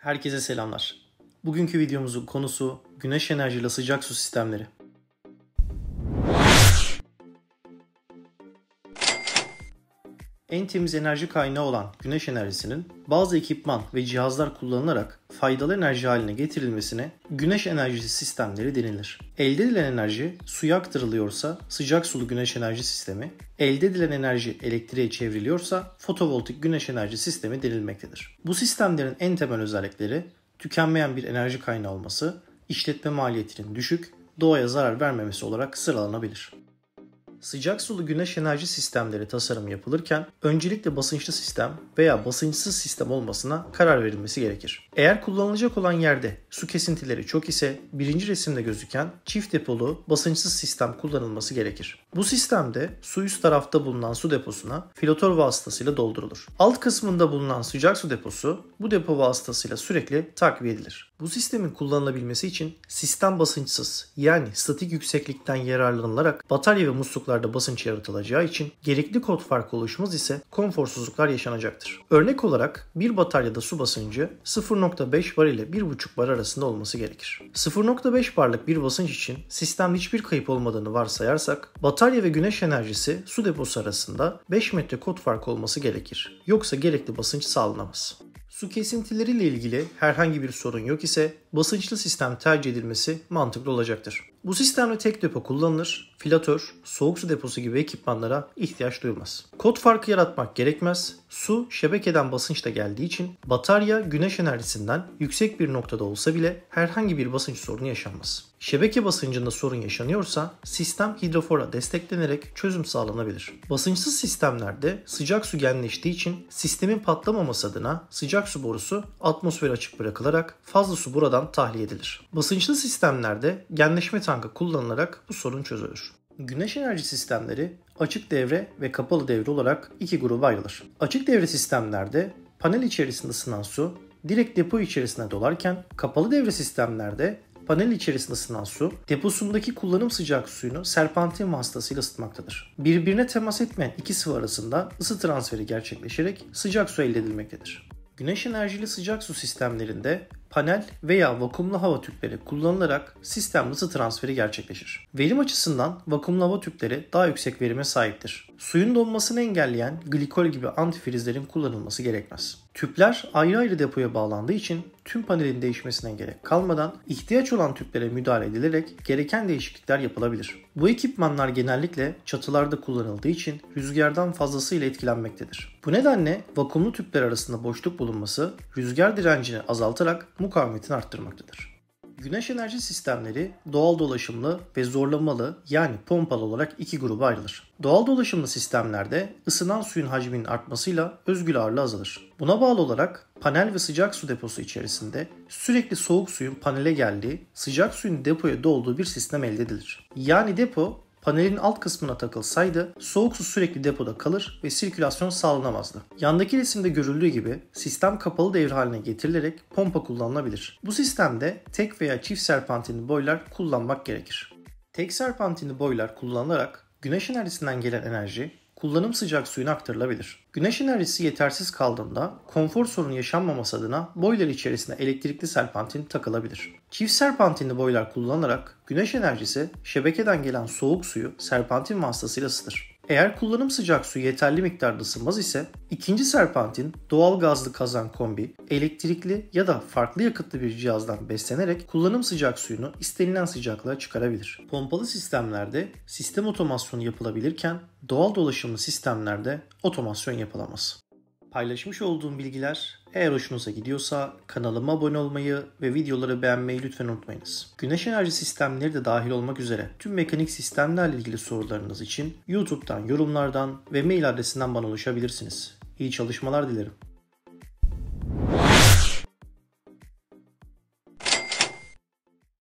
Herkese selamlar. Bugünkü videomuzun konusu güneş enerjili sıcak su sistemleri. En temiz enerji kaynağı olan güneş enerjisinin bazı ekipman ve cihazlar kullanılarak faydalı enerji haline getirilmesine güneş enerjisi sistemleri denilir. Elde edilen enerji suya aktarılıyorsa sıcak sulu güneş enerji sistemi, elde edilen enerji elektriğe çevriliyorsa fotovoltaik güneş enerji sistemi denilmektedir. Bu sistemlerin en temel özellikleri tükenmeyen bir enerji kaynağı olması, işletme maliyetinin düşük, doğaya zarar vermemesi olarak sıralanabilir sıcak sulu güneş enerji sistemleri tasarım yapılırken öncelikle basınçlı sistem veya basınçsız sistem olmasına karar verilmesi gerekir. Eğer kullanılacak olan yerde su kesintileri çok ise birinci resimde gözüken çift depolu basınçsız sistem kullanılması gerekir. Bu sistemde su üst tarafta bulunan su deposuna filotör vasıtasıyla doldurulur. Alt kısmında bulunan sıcak su deposu bu depo vasıtasıyla sürekli takviye edilir. Bu sistemin kullanılabilmesi için sistem basınçsız yani statik yükseklikten yararlanılarak batarya ve musluklar boşluklarda basınç yaratılacağı için gerekli kod farkı oluşmaz ise konforsuzluklar yaşanacaktır. Örnek olarak bir bataryada su basıncı 0.5 bar ile 1.5 bar arasında olması gerekir. 0.5 barlık bir basınç için sistemde hiçbir kayıp olmadığını varsayarsak batarya ve güneş enerjisi su deposu arasında 5 metre kod farkı olması gerekir. Yoksa gerekli basınç sağlanamaz. Su kesintileriyle ilgili herhangi bir sorun yok ise basınçlı sistem tercih edilmesi mantıklı olacaktır. Bu sistemle tek depo kullanılır, filatör, soğuk su deposu gibi ekipmanlara ihtiyaç duyulmaz. Kod farkı yaratmak gerekmez, su şebekeden basınçla geldiği için batarya güneş enerjisinden yüksek bir noktada olsa bile herhangi bir basınç sorunu yaşanmaz. Şebeke basıncında sorun yaşanıyorsa sistem hidrofora desteklenerek çözüm sağlanabilir. Basınçsız sistemlerde sıcak su genleştiği için sistemin patlamaması adına sıcak su borusu atmosfere açık bırakılarak fazla su buradan tahliye edilir. Basınçlı sistemlerde genleşme Kapsang'ı kullanılarak bu sorun çözülür. Güneş enerji sistemleri açık devre ve kapalı devre olarak iki gruba ayrılır. Açık devre sistemlerde panel içerisinde ısınan su direkt depo içerisine dolarken kapalı devre sistemlerde panel içerisinde ısınan su deposundaki kullanım sıcak suyunu serpantin vasıtasıyla ısıtmaktadır. Birbirine temas etmeyen iki sıvı arasında ısı transferi gerçekleşerek sıcak su elde edilmektedir. Güneş enerjili sıcak su sistemlerinde panel veya vakumlu hava tüpleri kullanılarak sistem ısı transferi gerçekleşir. Verim açısından vakumlu hava tüpleri daha yüksek verime sahiptir. Suyun donmasını engelleyen glikol gibi antifrizlerin kullanılması gerekmez. Tüpler ayrı ayrı depoya bağlandığı için tüm panelin değişmesine gerek kalmadan ihtiyaç olan tüplere müdahale edilerek gereken değişiklikler yapılabilir. Bu ekipmanlar genellikle çatılarda kullanıldığı için rüzgardan fazlasıyla etkilenmektedir. Bu nedenle vakumlu tüpler arasında boşluk bulunması rüzgar direncini azaltarak mukavemetini arttırmaktadır. Güneş enerji sistemleri doğal dolaşımlı ve zorlamalı yani pompalı olarak iki gruba ayrılır. Doğal dolaşımlı sistemlerde ısınan suyun hacminin artmasıyla özgül ağırlığı azalır. Buna bağlı olarak panel ve sıcak su deposu içerisinde sürekli soğuk suyun panele geldiği, sıcak suyun depoya dolduğu bir sistem elde edilir. Yani depo panelin alt kısmına takılsaydı soğuk su sürekli depoda kalır ve sirkülasyon sağlanamazdı. Yandaki resimde görüldüğü gibi sistem kapalı devir haline getirilerek pompa kullanılabilir. Bu sistemde tek veya çift serpantinli boylar kullanmak gerekir. Tek serpantinli boylar kullanılarak güneş enerjisinden gelen enerji kullanım sıcak suyuna aktarılabilir. Güneş enerjisi yetersiz kaldığında konfor sorunu yaşanmaması adına boiler içerisinde elektrikli serpantin takılabilir. Çift serpantinli boiler kullanılarak güneş enerjisi şebekeden gelen soğuk suyu serpantin vasıtasıyla ısıtır. Eğer kullanım sıcak su yeterli miktarda ısınmaz ise ikinci serpantin doğal gazlı kazan kombi elektrikli ya da farklı yakıtlı bir cihazdan beslenerek kullanım sıcak suyunu istenilen sıcaklığa çıkarabilir. Pompalı sistemlerde sistem otomasyonu yapılabilirken doğal dolaşımlı sistemlerde otomasyon yapılamaz paylaşmış olduğum bilgiler eğer hoşunuza gidiyorsa kanalıma abone olmayı ve videoları beğenmeyi lütfen unutmayınız. Güneş enerji sistemleri de dahil olmak üzere tüm mekanik sistemlerle ilgili sorularınız için YouTube'dan, yorumlardan ve mail adresinden bana ulaşabilirsiniz. İyi çalışmalar dilerim.